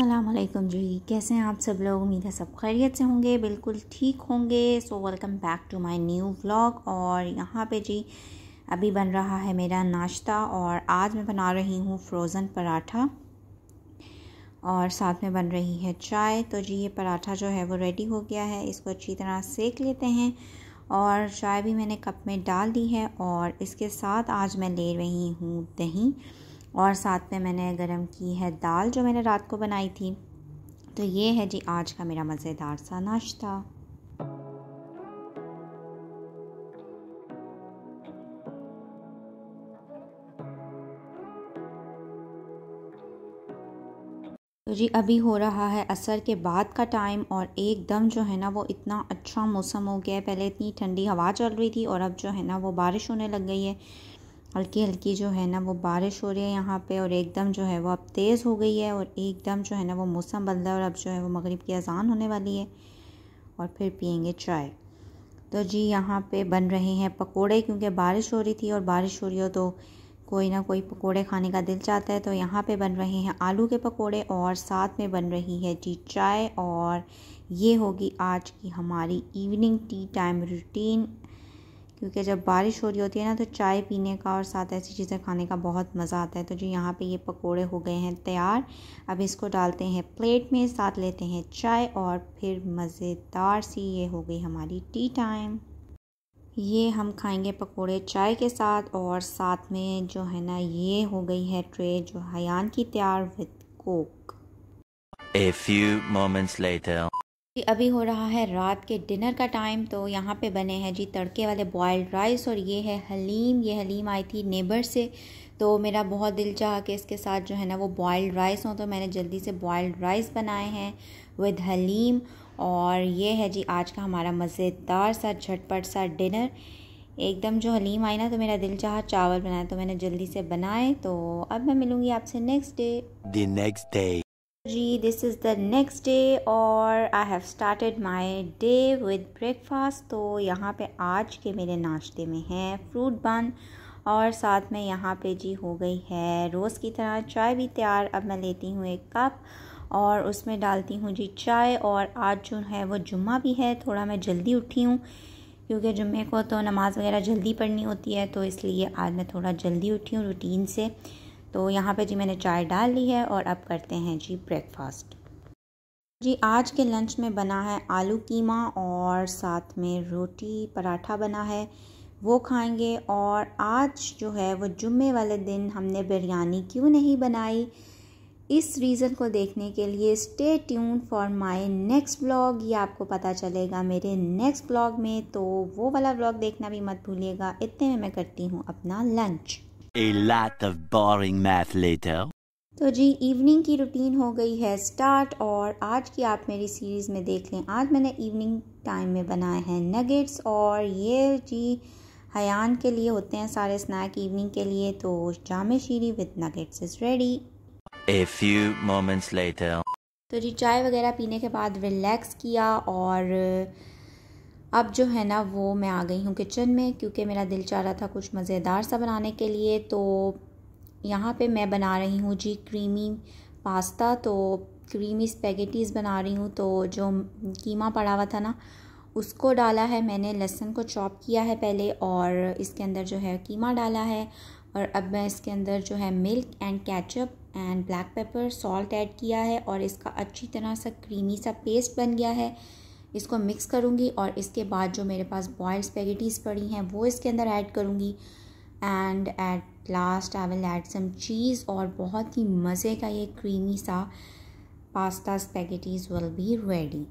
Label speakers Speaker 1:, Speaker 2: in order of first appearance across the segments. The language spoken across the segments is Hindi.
Speaker 1: असलम जी कैसे हैं आप सब लोग उम्मीद है सब खैरियत से होंगे बिल्कुल ठीक होंगे so welcome back to my new vlog और यहाँ पे जी अभी बन रहा है मेरा नाश्ता और आज मैं बना रही हूँ फ्रोज़न पराठा और साथ में बन रही है चाय तो जी ये पराठा जो है वो रेडी हो गया है इसको अच्छी तरह सेक लेते हैं और चाय भी मैंने कप में डाल दी है और इसके साथ आज मैं ले रही हूँ दही और साथ में मैंने गरम की है दाल जो मैंने रात को बनाई थी तो ये है जी आज का मेरा मज़ेदार सा नाश्ता तो जी अभी हो रहा है असर के बाद का टाइम और एकदम जो है ना वो इतना अच्छा मौसम हो गया है पहले इतनी ठंडी हवा चल रही थी और अब जो है ना वो बारिश होने लग गई है हल्की हल्की जो है ना वो बारिश हो रही है यहाँ पे और एकदम जो है वो अब तेज़ हो गई है और एकदम जो है ना वो मौसम बदला और अब जो है वो मगरिब की अजान होने वाली है और फिर पियेंगे चाय तो जी यहाँ पे बन रहे हैं पकोड़े क्योंकि बारिश हो रही थी और बारिश हो रही हो तो कोई ना कोई पकोड़े खाने का दिल चाहता है तो यहाँ पे बन रहे हैं आलू के पकोड़े और साथ में बन रही है जी चाय और ये होगी आज की हमारी इवनिंग टी टाइम रूटीन क्योंकि जब बारिश हो रही होती है ना तो चाय पीने का और साथ ऐसी चीज़ें खाने का बहुत मज़ा आता है तो जी यहाँ पे ये पकोड़े हो गए हैं तैयार अब इसको डालते हैं प्लेट में साथ लेते हैं चाय और फिर मज़ेदार सी ये हो गई हमारी टी टाइम ये हम खाएंगे पकोड़े चाय के साथ और साथ में जो है ना ये हो गई है ट्रे जो हयान की तैयार with coke A few moments later जी अभी हो रहा है रात के डिनर का टाइम तो यहाँ पे बने हैं जी तड़के वाले बॉयल्ड राइस और ये है हलीम ये हलीम आई थी नेबर से तो मेरा बहुत दिल चाह कि इसके साथ जो है ना वो बॉयल्ड राइस हो तो मैंने जल्दी से बॉयल्ड राइस बनाए हैं विद हलीम और ये है जी आज का हमारा मज़ेदार सा झटपट सा डिनर एकदम जो हलीम आई ना तो मेरा दिल चाह चावल बनाए तो मैंने जल्दी से बनाए तो अब मैं मिलूँगी आपसे नेक्स्ट डे नेक्स्ट डे जी this is the next day और I have started my day with breakfast तो यहाँ पे आज के मेरे नाश्ते में है फ्रूट बन और साथ में यहाँ पे जी हो गई है रोज़ की तरह चाय भी तैयार अब मैं लेती हूँ एक कप और उसमें डालती हूँ जी चाय और आज जो है वो जुम्मा भी है थोड़ा मैं जल्दी उठी हूँ क्योंकि जुम्मे को तो नमाज़ वगैरह जल्दी पढ़नी होती है तो इसलिए आज मैं थोड़ा जल्दी उठी हूँ रूटीन से तो यहाँ पे जी मैंने चाय डाल ली है और अब करते हैं जी ब्रेकफास्ट जी आज के लंच में बना है आलू कीमा और साथ में रोटी पराठा बना है वो खाएंगे और आज जो है वो जुम्मे वाले दिन हमने बिरयानी क्यों नहीं बनाई इस रीज़न को देखने के लिए stay tune for my next blog ये आपको पता चलेगा मेरे नेक्स्ट ब्लॉग में तो वो वाला ब्लॉग देखना भी मत भूलिएगा इतने में मैं करती हूँ अपना lunch a lot of boring math later. तो जी इवनिंग की रूटीन हो गई है स्टार्ट और आज की आप मेरी सीरीज़ में देख लें आज मैंने इवनिंग टाइम में बनाए हैं नगेट्स और ये जी हयान के लिए होते हैं सारे स्नैक इवनिंग के लिए तो जामे शीरी with nuggets is ready A few moments later. तो जी चाय वगैरह पीने के बाद रिलैक्स किया और अब जो है ना वो मैं आ गई हूँ किचन में क्योंकि मेरा दिल चाह रहा था कुछ मज़ेदार सा बनाने के लिए तो यहाँ पे मैं बना रही हूँ जी क्रीमी पास्ता तो क्रीमी स्पेगेटीज़ बना रही हूँ तो जो कीमा पड़ा हुआ था ना उसको डाला है मैंने लहसुन को चॉप किया है पहले और इसके अंदर जो है कीमा डाला है और अब मैं इसके अंदर जो है milk and ketchup and black pepper salt add किया है और इसका अच्छी तरह सा क्रीमी सा पेस्ट बन गया है इसको मिक्स करूँगी और इसके बाद जो मेरे पास बॉयल स्पेगेटीज़ पड़ी हैं वो इसके अंदर ऐड करूँगी and at last I will add some cheese और बहुत ही मज़े का ये क्रीमी सा pasta spaghettis will be ready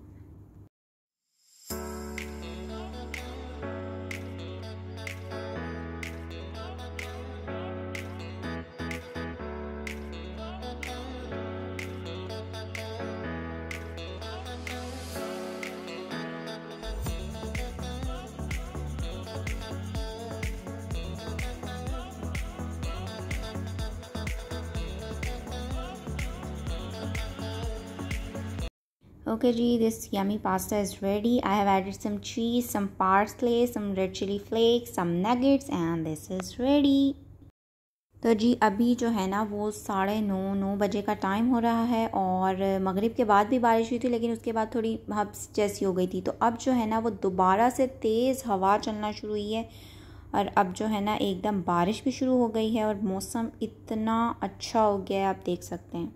Speaker 1: Okay जी this yummy pasta is ready. I have added some cheese, some parsley, some red chili flakes, some nuggets and this is ready. तो जी अभी जो है ना वो साढ़े नौ नौ बजे का टाइम हो रहा है और मगरिब के बाद भी बारिश हुई थी लेकिन उसके बाद थोड़ी हब्स जैसी हो गई थी तो अब जो है ना वो दोबारा से तेज़ हवा चलना शुरू हुई है और अब जो है ना एकदम बारिश भी शुरू हो गई है और मौसम इतना अच्छा हो गया है आप देख सकते हैं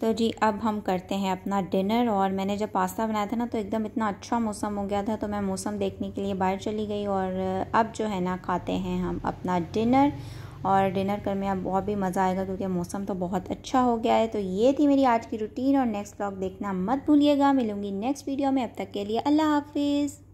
Speaker 1: तो जी अब हम करते हैं अपना डिनर और मैंने जब पास्ता बनाया था ना तो एकदम इतना अच्छा मौसम हो गया था तो मैं मौसम देखने के लिए बाहर चली गई और अब जो है ना खाते हैं हम अपना डिनर और डिनर कर में अब बहुत भी मज़ा आएगा क्योंकि मौसम तो बहुत अच्छा हो गया है तो ये थी मेरी आज की रूटीन और नेक्स्ट ब्लॉग देखना मत भूलिएगा मिलूंगी नेक्स्ट वीडियो में अब तक के लिए अल्लाह हाफिज़